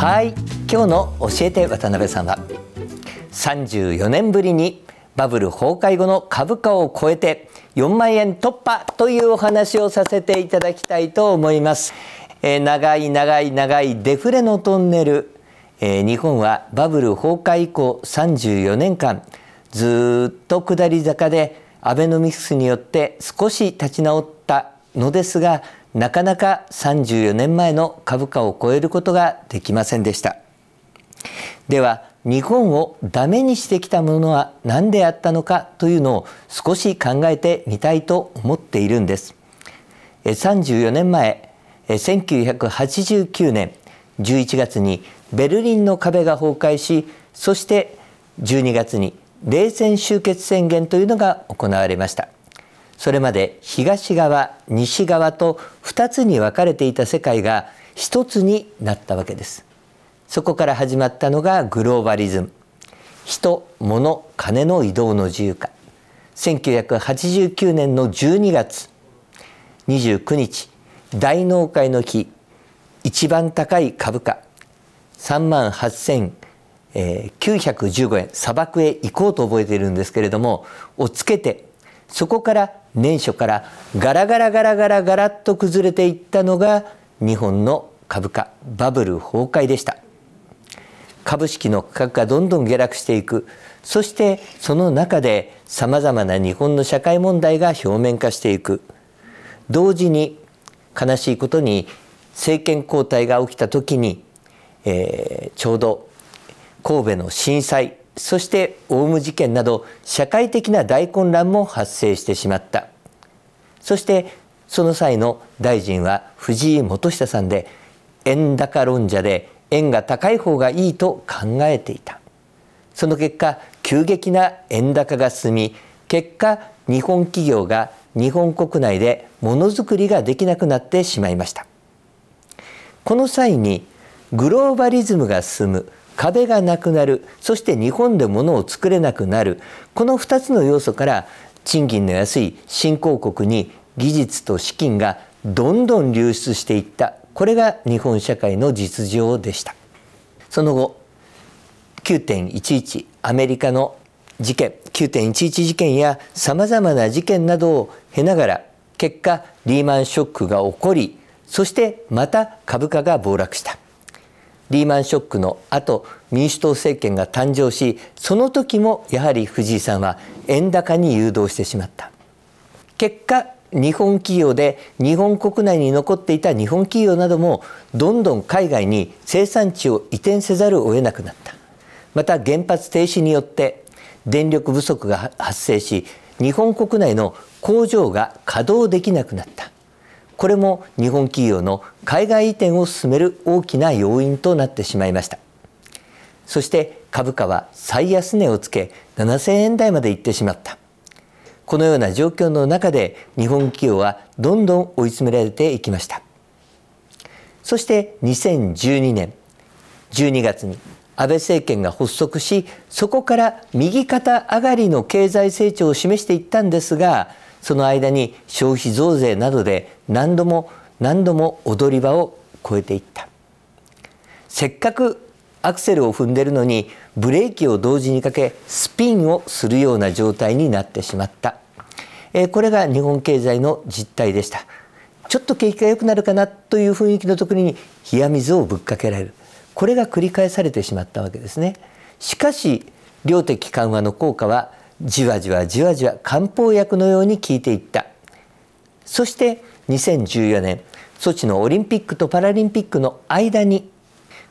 はい今日の教えて渡辺さんは34年ぶりにバブル崩壊後の株価を超えて4万円突破というお話をさせていただきたいと思います、えー、長い長い長いデフレのトンネル、えー、日本はバブル崩壊以降34年間ずっと下り坂でアベノミクスによって少し立ち直ったのですがなかなか34年前の株価を超えることができませんでしたでは日本をダメにしてきたものは何であったのかというのを少し考えてみたいと思っているんです34年前1989年11月にベルリンの壁が崩壊しそして12月に冷戦終結宣言というのが行われましたそれまで東側西側と2つに分かれていた世界が一つになったわけですそこから始まったのがグローバリズム人物金の移動の自由化1989年の12月29日大納会の日一番高い株価3万8915円砂漠へ行こうと覚えているんですけれどもをつけてそこから年初からガラガラガラガラガラッと崩れていったのが日本の株価バブル崩壊でした株式の価格がどんどん下落していくそしてその中でさまざまな日本の社会問題が表面化していく同時に悲しいことに政権交代が起きた時に、えー、ちょうど神戸の震災そしてオウム事件など社会的な大混乱も発生してしまったそしてその際の大臣は藤井元久さんで円高論者で円が高い方がいいと考えていたその結果急激な円高が進み結果日本企業が日本国内でものづくりができなくなってしまいましたこの際にグローバリズムが進む壁がなくなるそして日本で物を作れなくなるこの2つの要素から賃金の安い新興国に技術と資金がどんどん流出していったこれが日本社会の実情でしたその後9.11アメリカの事件9.11事件やさまざまな事件などを経ながら結果リーマンショックが起こりそしてまた株価が暴落したリーマンショックの後民主党政権が誕生しその時もやはり藤井さんは円高に誘導してしまった結果日本企業で日本国内に残っていた日本企業などもどんどん海外に生産地を移転せざるを得なくなったまた原発停止によって電力不足が発生し日本国内の工場が稼働できなくなったこれも日本企業の海外移転を進める大きな要因となってしまいましたそして株価は最安値をつけ7000円台まで行ってしまったこのような状況の中で日本企業はどんどん追い詰められていきましたそして2012年12月に安倍政権が発足しそこから右肩上がりの経済成長を示していったんですがその間に消費増税などで何度も何度も踊り場を超えていったせっかくアクセルを踏んでるのにブレーキを同時にかけスピンをするような状態になってしまった、えこれが日本経済の実態でしたちょっと景気が良くなるかなという雰囲気の時に冷や水をぶっかけられるこれが繰り返されてしまったわけですねしかし量的緩和の効果はじわじわじわじわ漢方薬のように効いていったそして2014年ソチのオリンピックとパラリンピックの間に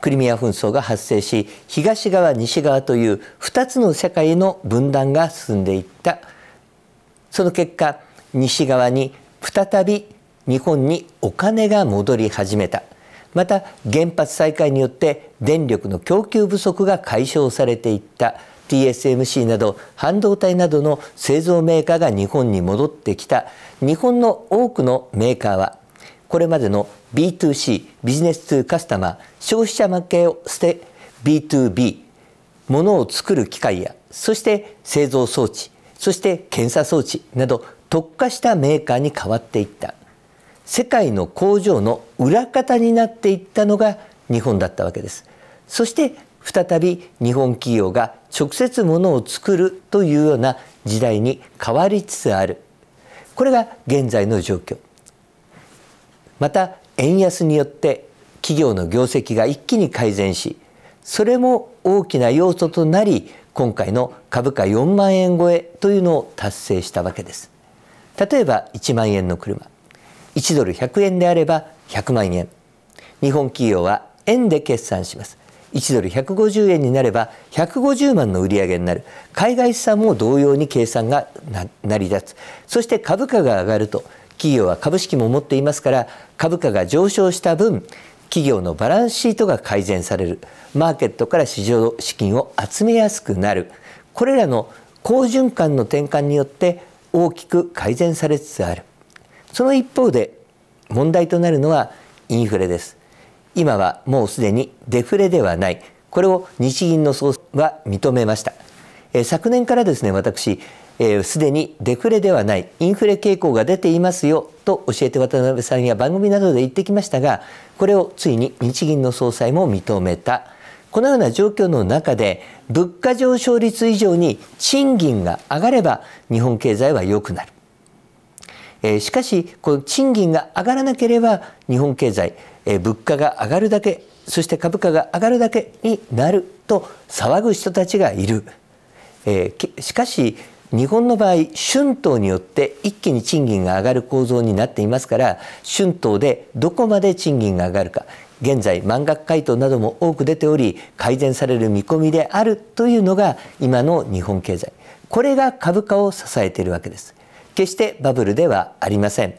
クリミア紛争が発生し東側西側という2つの世界の分断が進んでいったその結果西側に再び日本にお金が戻り始めたまた原発再開によって電力の供給不足が解消されていった TSMC など半導体などの製造メーカーが日本に戻ってきた日本の多くのメーカーはこれまでの B2C ビジネス2カスタマー消費者負けを捨て B2B ものを作る機械やそして製造装置そして検査装置など特化したメーカーに変わっていった世界の工場の裏方になっていったのが日本だったわけですそして再び日本企業が直接ものを作るというような時代に変わりつつあるこれが現在の状況また円安によって企業の業績が一気に改善しそれも大きな要素となり今回の株価4万円超えというのを達成したわけです例えば1万円の車1ドル100円であれば100万円日本企業は円で決算します1ドル150円になれば150万の売り上げになる海外資産も同様に計算が成り立つそして株価が上がると企業は株式も持っていますから株価が上昇した分企業のバランスシートが改善されるマーケットから市場資金を集めやすくなるこれらの好循環の転換によって大きく改善されつつあるその一方で問題となるのはインフレです今はもうすでにデフレではないこれを日銀の総は認めました、昨年からですね私すで、にデフレではないインフレ傾向が出ていますよと教えて渡辺さんや番組などで言ってきましたがこれをついに日銀の総裁も認めたこのような状況の中で物価上昇率以上に賃金が上がれば日本経済は良くなる、しかしこの賃金が上がらなければ日本経済え物価が上がるだけそして株価が上がるだけになると騒ぐ人たちがいる、えしかし日本の場合春闘によって一気に賃金が上がる構造になっていますから春闘でどこまで賃金が上がるか現在満額回答なども多く出ており改善される見込みであるというのが今の日本経済これが株価を支えているわけです決してバブルではありません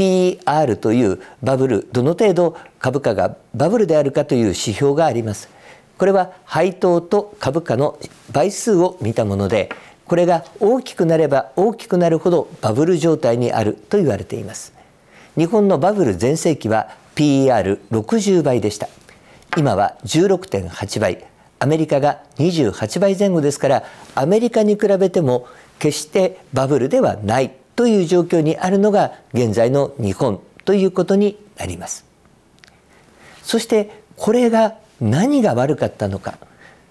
PR というバブルどの程度株価がバブルであるかという指標がありますこれは配当と株価の倍数を見たものでこれが大きくなれば大きくなるほどバブル状態にあると言われています日本のバブル全盛期は p r 6 0倍でした今は16.8倍アメリカが28倍前後ですからアメリカに比べても決してバブルではないという状況にあるのが現在の日本ということになります。そしてこれが何が悪かったのか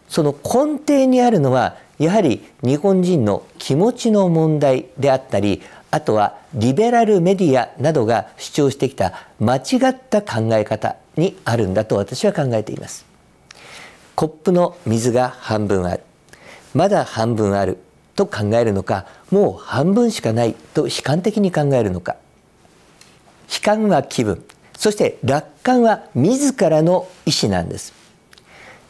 その根底にあるのはやはり日本人の気持ちの問題であったりあとはリベラルメディアなどが主張してきた間違った考え方にあるんだと私は考えています。コップの水が半分あるまだ半分あると考えるのかもう半分しかないと悲観的に考えるのか悲観は気分そして楽観は自らの意思なんです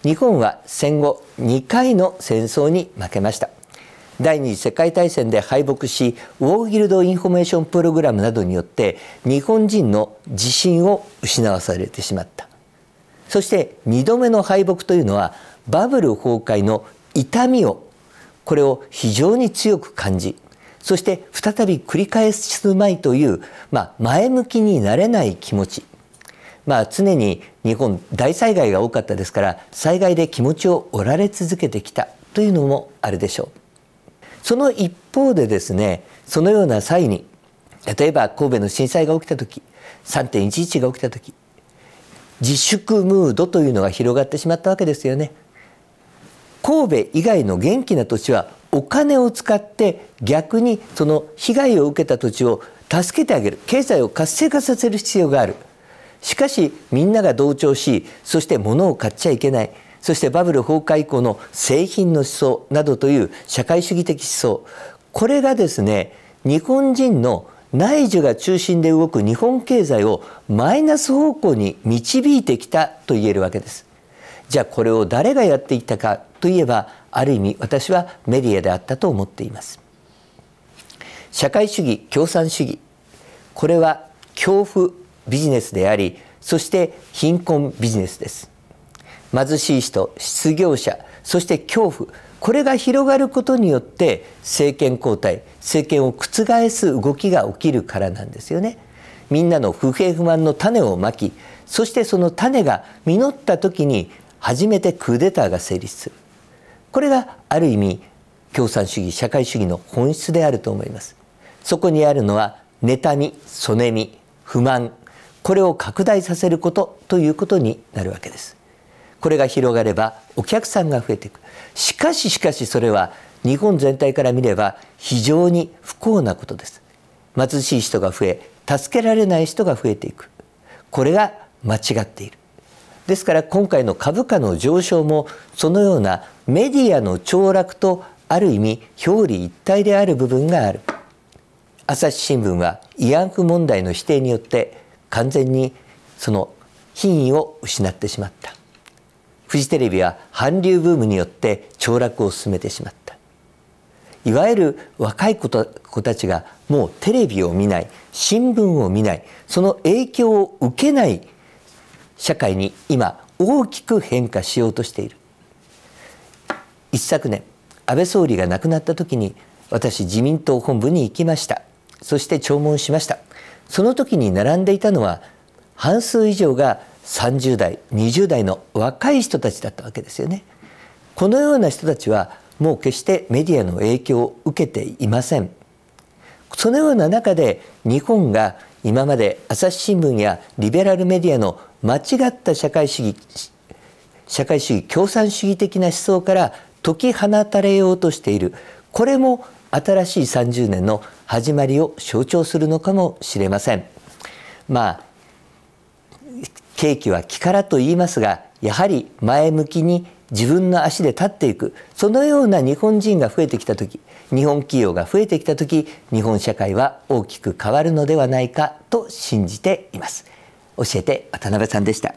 日本は戦後2回の戦争に負けました第二次世界大戦で敗北しウォーギルド・インフォメーション・プログラムなどによって日本人の自信を失わされてしまったそして2度目の敗北というのはバブル崩壊の痛みをこれを非常に強く感じそして再び繰り返すまいという、まあ、前向きになれない気持ち、まあ、常に日本大災害が多かったですから災害で気持ちを折られ続けてきたというのもあるでしょう。その一方でですねそのような際に例えば神戸の震災が起きた時3.11が起きた時自粛ムードというのが広がってしまったわけですよね。神戸以外の元気な土地はお金を使って逆にその被害を受けた土地を助けてあげる経済を活性化させる必要があるしかしみんなが同調しそして物を買っちゃいけないそしてバブル崩壊以降の製品の思想などという社会主義的思想これがですね日本人の内需が中心で動く日本経済をマイナス方向に導いてきたと言えるわけです。じゃあこれを誰がやっていたかといえばある意味私はメディアであったと思っています社会主義共産主義これは恐怖ビジネスでありそして貧困ビジネスです貧しい人失業者そして恐怖これが広がることによって政権交代政権を覆す動きが起きるからなんですよねみんなの不平不満の種をまきそしてその種が実った時に初めてクーデターが成立するこれがある意味共産主義社会主義の本質であると思いますそこにあるのは妬みそみ不満これを拡大させることということになるわけですこれが広がればお客さんが増えていくしかししかしそれは日本全体から見れば非常に不幸なことです貧しい人が増え助けられない人が増えていくこれが間違っているですから今回の株価の上昇もそのようなメディアの凋落とある意味表裏一体である部分がある朝日新聞は慰安婦問題の否定によって完全にその品位を失ってしまったフジテレビは韓流ブームによって凋落を進めてしまったいわゆる若い子たちがもうテレビを見ない新聞を見ないその影響を受けない社会に今大きく変化しようとしている一昨年安倍総理が亡くなった時に私自民党本部に行きましたそして弔問しましたその時に並んでいたのは半数以上が30代20代の若い人たちだったわけですよねこのような人たちはもう決してメディアの影響を受けていませんそのような中で日本が今まで朝日新聞やリベラルメディアの間違った社会主義社会主義共産主義的な思想から解き放たれようとしているこれも新しい30年の始まりを象徴するのかもしれませんまあ景気は気からと言いますがやはり前向きに自分の足で立っていくそのような日本人が増えてきた時日本企業が増えてきた時日本社会は大きく変わるのではないかと信じています。教えて渡辺さんでした。